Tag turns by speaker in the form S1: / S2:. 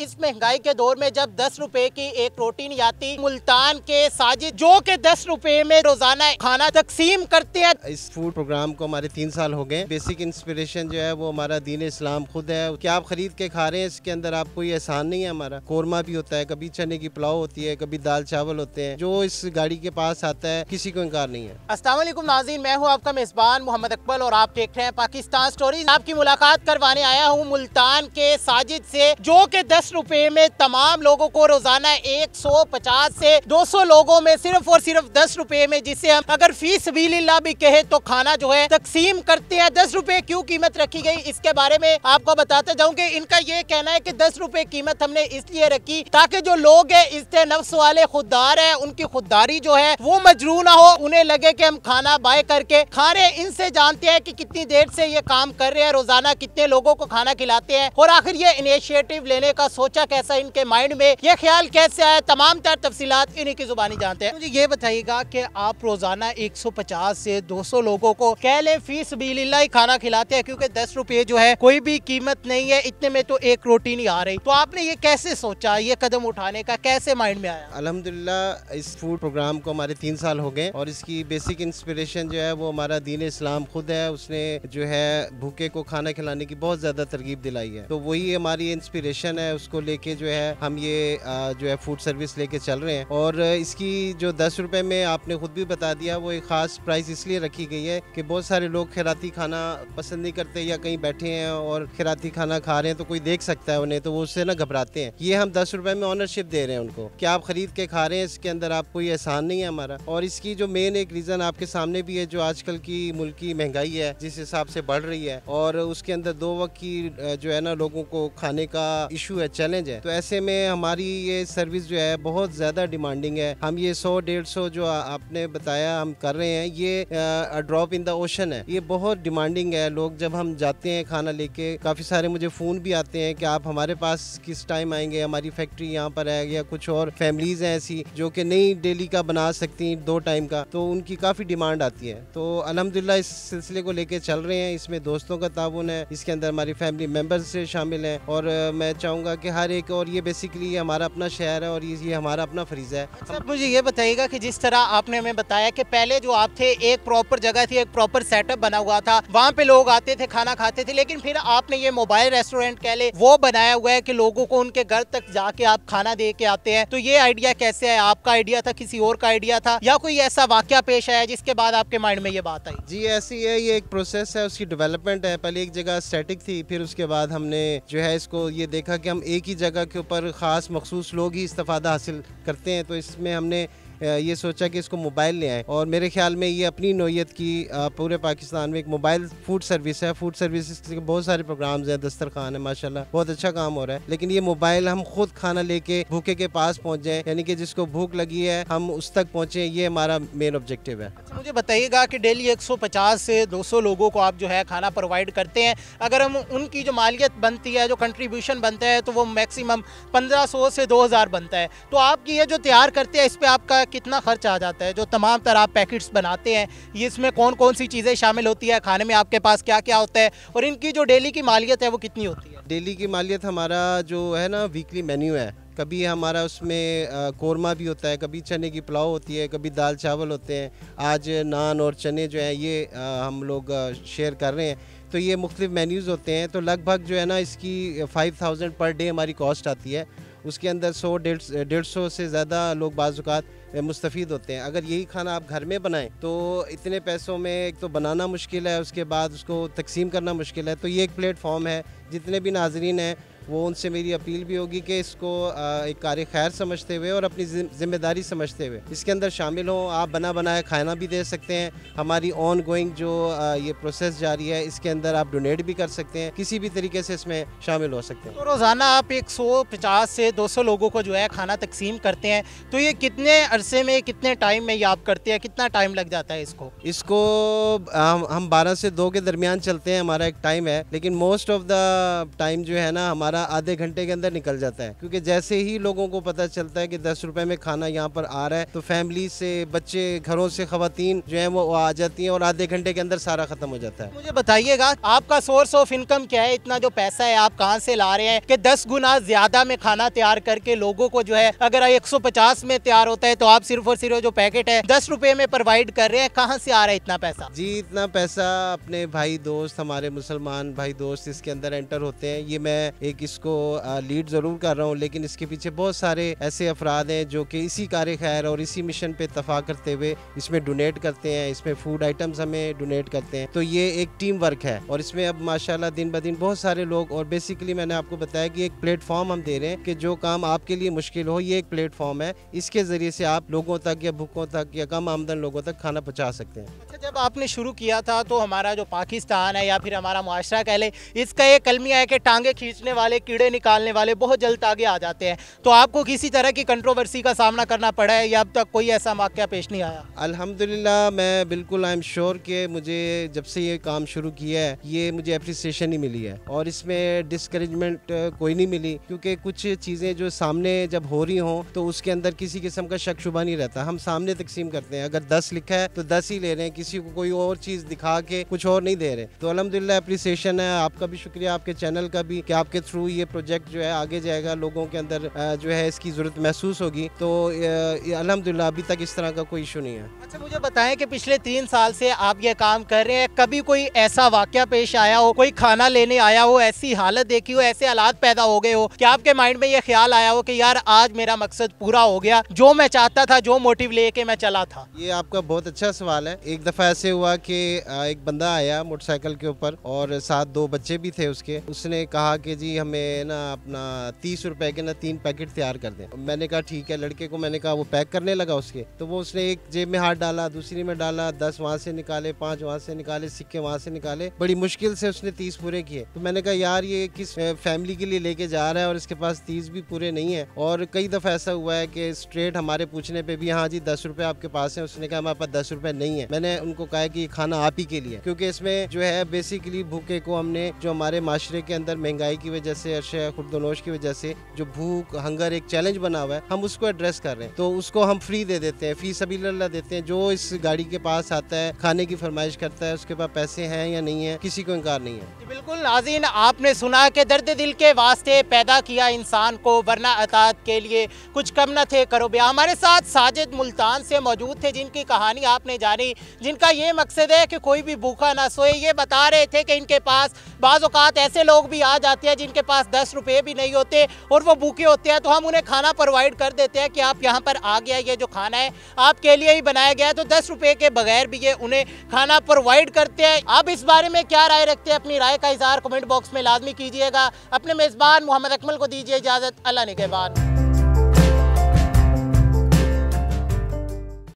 S1: इस महंगाई के दौर में जब दस रुपए की एक प्रोटीन याती मुल्तान के साजिद जो के दस रुपए में रोजाना खाना तकसीम करते हैं
S2: इस फूड प्रोग्राम को हमारे तीन साल हो गए बेसिक इंस्पिरेशन जो है वो हमारा दीन इस्लाम खुद है क्या आप खरीद के खा रहे हैं इसके अंदर आप कोई एहसान नहीं है हमारा कोरमा भी होता है कभी चने की पुलाव होती है कभी दाल चावल होते हैं जो इस गाड़ी के पास आता है किसी को इनकार नहीं है
S1: असलम नाजीन मैं हूँ आपका मेजबान मोहम्मद अकबल और आप देख रहे हैं पाकिस्तान स्टोरी आपकी मुलाकात करवाने आया हूँ मुल्तान के साजिद से जो के दस दस रुपए में तमाम लोगों को रोजाना 150 से 200 लोगों में सिर्फ और सिर्फ दस रुपए में जिसे हम अगर फीस भी ला भी कहे तो खाना जो है तकसीम करते हैं दस रुपए क्यों कीमत रखी गई इसके बारे में आपको बताते की इनका ये कहना है की दस रुपए कीमत हमने इसलिए रखी ताकि जो लोग है इसके नफ्स वाले खुददार है उनकी खुददारी जो है वो मजरू ना हो उन्हें लगे की हम खाना बाय करके खा रहे इनसे जानते हैं की कितनी देर से ये काम कर रहे हैं रोजाना कितने लोगों को खाना खिलाते हैं और आखिर ये इनिशिएटिव लेने का सोचा कैसा इनके माइंड में ये ख्याल कैसे आया तमाम तर तफसीत इन्हीं की जुबानी जानते हैं मुझे ये बताइएगा कि आप रोज़ाना 150 से 200 लोगों को कह ले फीस बिल्ला ही खाना खिलाते हैं क्योंकि दस रुपये जो है कोई भी कीमत नहीं है इतने में तो एक रोटी नहीं आ रही तो आपने ये कैसे सोचा ये कदम उठाने का कैसे माइंड में आया
S2: अलहमदिल्ला इस फूड प्रोग्राम को हमारे तीन साल हो गए और इसकी बेसिक इंस्पिरेशन जो है वो हमारा दीन इस्लाम खुद है उसने जो है भूखे को खाना खिलाने की बहुत ज़्यादा तरगीब दिलाई है तो वही हमारी इंस्पिरेशन है उसको लेके जो है हम ये जो है फूड सर्विस लेके चल रहे हैं और इसकी जो दस रुपए में आपने खुद भी बता दिया वो एक ख़ास प्राइस इसलिए रखी गई है कि बहुत सारे लोग खैराती खाना पसंद नहीं करते या कहीं बैठे हैं और खैराती खाना खा रहे हैं तो कोई देख सकता है उन्हें तो वो उससे ना घबराते हैं ये हम दस रुपए में ऑनरशिप दे रहे हैं उनको क्या आप ख़रीद के खा रहे हैं इसके अंदर आप कोई एहसान नहीं है हमारा और इसकी जो मेन एक रीज़न आपके सामने भी है जो आजकल की मुल्क महंगाई है जिस हिसाब से बढ़ रही है और उसके अंदर दो वक्त की जो है ना लोगों को खाने का इशू है का चैलेंज है तो ऐसे में हमारी ये सर्विस जो है बहुत ज़्यादा डिमांडिंग है हम ये सौ डेढ़ सौ जो आपने बताया हम कर रहे हैं ये ड्रॉप इन द ओशन है ये बहुत डिमांडिंग है लोग जब हम जाते हैं खाना लेके काफ़ी सारे मुझे फ़ोन भी आते हैं कि आप हमारे पास किस टाइम आएंगे हमारी फैक्ट्री यहाँ पर है या कुछ और फैमिलीज़ हैं ऐसी जो कि नई डेली का बना सकती हैं दो टाइम का तो उनकी काफ़ी डिमांड आती है तो अलहमदिल्ला इस सिलसिले को लेके चल रहे हैं इसमें दोस्तों का ताउन है इसके अंदर हमारी फैमिली मेम्बर्स शामिल हैं और मैं चाहूँगा कि हर एक और ये बेसिकली ये हमारा अपना शहर है और ये ये हमारा अपना फ्रीज़ है
S1: अच्छा आप मुझे ये बताइएगा कि जिस तरह आपने हमें बताया कि पहले जो आप थे एक प्रॉपर जगह थी एक प्रॉपर सेटअप बना हुआ था वहाँ पे लोग आते थे खाना खाते थे लेकिन फिर आपने ये मोबाइल रेस्टोरेंट कह ले वो बनाया हुआ है कि लोगों को उनके घर तक जाके आप खाना दे के आते हैं तो ये आइडिया कैसे है आपका आइडिया था किसी और का आइडिया था या कोई ऐसा वाक्य पेश आया जिसके बाद आपके माइंड में ये बात आई
S2: जी ऐसी है ये एक प्रोसेस है उसकी डेवलपमेंट है पहले एक जगह स्टैटिक थी फिर उसके बाद हमने जो है इसको ये देखा कि हम एक ही जगह के ऊपर ख़ास मखसूस लोग ही इस्तः हासिल करते हैं तो इसमें हमने ये सोचा कि इसको मोबाइल ले आए और मेरे ख्याल में ये अपनी नोयत की पूरे पाकिस्तान में एक मोबाइल फूड सर्विस है फूड सर्विस के बहुत सारे प्रोग्राम्स हैं दस्तरखान है माशा बहुत अच्छा काम हो रहा है लेकिन ये मोबाइल हम खुद खाना लेके भूखे के पास पहुँच जाए यानी कि जिसको भूख लगी है हम उस तक पहुँचे ये हमारा मेन ऑब्जेक्टिव है अच्छा
S1: मुझे बताइएगा कि डेली 150 से 200 लोगों को आप जो है खाना प्रोवाइड करते हैं अगर हम उनकी जो मालियत बनती है जो कंट्रीब्यूशन बनता है तो वो मैक्सिमम 1500 से 2000 बनता है तो आप ये जो तैयार करते हैं इस पर आपका कितना खर्च आ जाता है जो तमाम तरह आप पैकेट्स बनाते हैं इसमें कौन कौन सी चीज़ें शामिल होती है खाने में आपके पास क्या क्या होता है और इनकी जो डेली की मालियत है वो कितनी होती
S2: है डेली की मालियत हमारा जो है ना वीकली मेन्यू है कभी हमारा उसमें कोरमा भी होता है कभी चने की पुलाव होती है कभी दाल चावल होते हैं आज नान और चने जो हैं ये हम लोग शेयर कर रहे हैं तो ये मुख्तलिफ मेन्यूज़ होते हैं तो लगभग जो है ना इसकी फ़ाइव थाउजेंड पर डे हमारी कॉस्ट आती है उसके अंदर सौ डेढ़ डेढ़ सौ से ज़्यादा लोग बाजुकात मुस्तफ़ होते हैं अगर यही खाना आप घर में बनाएं तो इतने पैसों में एक तो बनाना मुश्किल है उसके बाद उसको तकसीम करना मुश्किल है तो ये एक प्लेटफॉर्म है जितने भी नाजरीन हैं वो उनसे मेरी अपील भी होगी कि इसको एक कार्य खैर समझते हुए और अपनी जिम्मेदारी समझते हुए इसके अंदर शामिल हों आप बना बनाया खाना भी दे सकते हैं हमारी ऑन गोइंग जो ये प्रोसेस जारी है इसके अंदर आप डोनेट भी कर सकते हैं किसी भी तरीके से इसमें शामिल हो सकते हैं
S1: तो रोज़ाना आप एक सौ पचास से दो सौ लोगों को जो है खाना तकसीम करते हैं तो ये कितने अरसे में कितने टाइम में ये आप करते हैं कितना टाइम लग जाता है इसको
S2: इसको हम बारह से दो के दरमियान चलते हैं हमारा एक टाइम है लेकिन मोस्ट ऑफ द टाइम जो है ना हमारा हमारा आधे घंटे के अंदर निकल जाता है क्योंकि जैसे ही लोगों को पता चलता है कि दस रुपए में खाना यहाँ पर आ रहा है तो फैमिली से बच्चे घरों से खातन जो है वो आ जाती हैं और आधे घंटे के अंदर सारा खत्म हो जाता है मुझे
S1: बताइएगा आपका सोर्स ऑफ इनकम क्या है इतना जो पैसा है आप कहाँ से ला रहे हैं कि दस गुना ज्यादा में खाना तैयार करके लोगों को जो है अगर एक में तैयार होता है तो आप सिर्फ और सिर्फ जो पैकेट है दस रुपये में प्रोवाइड कर रहे हैं कहाँ से आ रहा है इतना पैसा
S2: जी इतना पैसा अपने भाई दोस्त हमारे मुसलमान भाई दोस्त इसके अंदर एंटर होते हैं ये मैं एक इसको लीड ज़रूर कर रहा हूँ लेकिन इसके पीछे बहुत सारे ऐसे अफराद हैं जो कि इसी कार्य खैर और इसी मिशन पे तफा करते हुए इसमें डोनेट करते हैं इसमें फूड आइटम्स हमें डोनेट करते हैं तो ये एक टीम वर्क है और इसमें अब माशाला दिन ब दिन बहुत सारे लोग और बेसिकली मैंने आपको बताया कि एक प्लेटफॉर्म हम दे रहे हैं कि जो काम आपके लिए मुश्किल हो ये एक प्लेटफॉर्म है इसके ज़रिए से आप लोगों तक या भूखों तक या कम आमदन लोगों तक खाना पहुँचा सकते हैं अच्छा
S1: जब आपने शुरू किया था तो हमारा जो पाकिस्तान है या फिर हमारा माशरा कह लें इसका एक कलमिया है कि टांगे खींचने वाले वाले कीड़े निकालने वाले बहुत जल्द आगे आ जाते हैं तो आपको किसी तरह की कंट्रोवर्सी का सामना करना पड़ा है या अब तक कोई ऐसा वाक्य पेश नहीं आया
S2: अल्हम्दुलिल्लाह मैं बिल्कुल आई एम श्योर कि मुझे जब से ये काम शुरू किया है ये मुझे अप्रिसिएशन ही मिली है और इसमें डिस्करेजमेंट कोई नहीं मिली क्योंकि कुछ चीज़ें जो सामने जब हो रही हों तो उसके अंदर किसी किस्म का शक शुभा नहीं रहता हम सामने तकसीम करते हैं अगर दस लिखा है तो दस ही ले रहे हैं किसी को कोई और चीज़ दिखा के कुछ और नहीं दे रहे तो अलहमदिल्ला अप्रिसिएशन है आपका भी शुक्रिया आपके चैनल का भी कि आपके थ्रू थ्रू ये प्रोजेक्ट जो है आगे जाएगा लोगों के अंदर जो है इसकी ज़रूरत महसूस होगी तो अलहमदिल्ला अभी तक इस तरह का कोई इशू नहीं है अच्छा
S1: मुझे बताएं कि पिछले तीन साल से आप ये काम कर रहे हैं कभी कोई ऐसा वाक्य पेश आया हो कोई खाना लेने आया हो ऐसी हालत देखी हो ऐसे हालात पैदा हो गए हो क्या आपके माइंड में ये ख्याल आया हो कि यार आज मेरा मकसद पूरा हो गया जो मैं चाहता था जो मोटिव लेके मैं चला था
S2: ये आपका बहुत अच्छा सवाल है एक दफ़ा ऐसे हुआ कि एक बंदा आया मोटरसाइकिल के ऊपर और साथ दो बच्चे भी थे उसके उसने कहा कि जी हमें में ना अपना तीस रुपए के ना तीन पैकेट तैयार कर दें मैंने कहा ठीक है लड़के को मैंने कहा वो पैक करने लगा उसके तो वो उसने एक जेब में हाथ डाला दूसरी में डाला दस वहाँ से निकाले पाँच वहाँ से निकाले सिक्के वहाँ से निकाले बड़ी मुश्किल से उसने तीस पूरे किए तो मैंने कहा यार ये किस फैमिली के लिए लेके जा रहा है और इसके पास तीस भी पूरे नहीं है और कई दफ़ा ऐसा हुआ है कि स्ट्रेट हमारे पूछने पर भी हाँ जी दस रुपये आपके पास है उसने कहा हमारे पास दस रुपये नहीं है मैंने उनको कहा कि ये खाना आप ही के लिए क्योंकि इसमें जो है बेसिकली भूखे को हमने जो हमारे माशरे के अंदर महंगाई की वजह से अर्शे खुर्दनोश की वजह से जो भूख हंगर एक चैलेंज बना हुआ है हम उसको एड्रेस कर रहे हैं तो उसको हम फ्री दे देते हैं फी सभी लल्ला देते हैं जो इस गाड़ी के पास आता है खाने की फरमाइश करता है उसके पास पैसे हैं या नहीं है किसी को इनकार नहीं है
S1: बिल्कुल नाजीन आपने सुना के दर्द दिल के वास्ते पैदा किया इंसान को वरना अतात के लिए कुछ कम न थे करो ब्या हमारे साथ साजिद मुल्तान से मौजूद थे जिनकी कहानी आपने जानी जिनका ये मकसद है कि कोई भी भूखा ना सोए ये बता रहे थे कि इनके पास बाज़ ऐसे लोग भी आ जाते हैं जिनके पास दस रुपये भी नहीं होते और वो भूखे होते हैं तो हम उन्हें खाना प्रोवाइड कर देते हैं कि आप यहाँ पर आ गया ये जो खाना है आपके लिए ही बनाया गया है तो दस रुपये के बगैर भी ये उन्हें खाना प्रोवाइड करते हैं आप इस बारे में क्या राय रखते हैं अपनी राय का इजहार कमेंट बॉक्स में लाजमी कीजिएगा अपने मेज़बान मोहम्मद अकमल को दीजिए इजाज़त अल्लाह ने के बाद